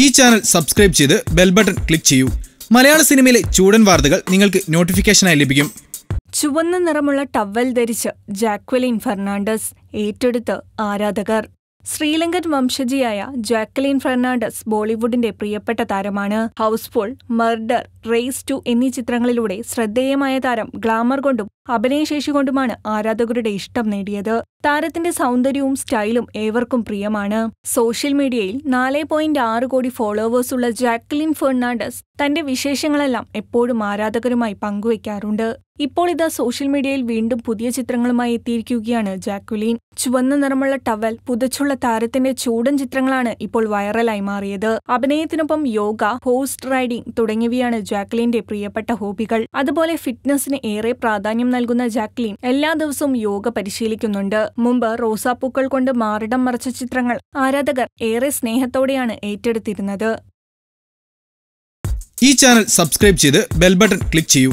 ഈ channel subscribe ചെയ്ത് bell button click ചെയ്യൂ മലയാള സിനിമയിലെ ചൂടൻ വാർത്തകൾ നിങ്ങൾക്ക് നോട്ടിഫിക്കേഷനായി ലഭിക്കും ചുവന്ന നിറമുള്ള ടവൽ ധരിച്ച് ജാക്വലിൻ ഫെർണാണ്ടസ് ഏറ്റെടുത്ത് ആരാധകർ ശ്രീലങ്കൻ വംശജിയായ ജാക്വലിൻ ഫെർണാണ്ടസ് ബോളിവുഡിന്റെ പ്രിയപ്പെട്ട താരമാണ് ഹൗസ്ഫുൾ മർഡർ റേസ് ടു എന്നീ ചിത്രങ്ങളിലൂടെ ശ്രദ്ധേയമായ താരം ഗ്ലാമർ കൊണ്ടും അഭിനയശേഷി കൊണ്ടുമാണ് ആരാധകരുടെ ഇഷ്ടം നേടിയത് താരത്തിന്റെ സൗന്ദര്യവും സ്റ്റൈലും ഏവർക്കും പ്രിയമാണ് സോഷ്യൽ മീഡിയയിൽ നാല് പോയിന്റ് ആറ് കോടി ഫോളോവേഴ്സുള്ള ജാക്ലിൻ ഫെർണാണ്ടസ് തന്റെ വിശേഷങ്ങളെല്ലാം എപ്പോഴും ആരാധകരുമായി പങ്കുവയ്ക്കാറുണ്ട് ഇപ്പോൾ ഇതാ സോഷ്യൽ മീഡിയയിൽ വീണ്ടും പുതിയ ചിത്രങ്ങളുമായി എത്തിയിരിക്കുകയാണ് ജാക്വലിൻ ചുവന്ന നിറമുള്ള ടവൽ പുതച്ചുള്ള താരത്തിന്റെ ചൂടൻ ചിത്രങ്ങളാണ് ഇപ്പോൾ വൈറലായി മാറിയത് അഭിനയത്തിനൊപ്പം യോഗ ഹോഴ്സ് റൈഡിംഗ് തുടങ്ങിയവയാണ് ജാക്ലിന്റെ പ്രിയപ്പെട്ട ഹോബികൾ അതുപോലെ ഫിറ്റ്നസിന് ഏറെ പ്രാധാന്യം നൽകുന്ന ജാക്ലിൻ എല്ലാ ദിവസവും യോഗ പരിശീലിക്കുന്നുണ്ട് മുമ്പ് റോസാപ്പൂക്കൾ കൊണ്ട് മാറിടം മറച്ച ചിത്രങ്ങൾ ആരാധകർ ഏറെ സ്നേഹത്തോടെയാണ് ഏറ്റെടുത്തിരുന്നത് ഈ ചാനൽ സബ്സ്ക്രൈബ് ചെയ്ത് ബെൽബട്ടൺ ക്ലിക്ക് ചെയ്യൂ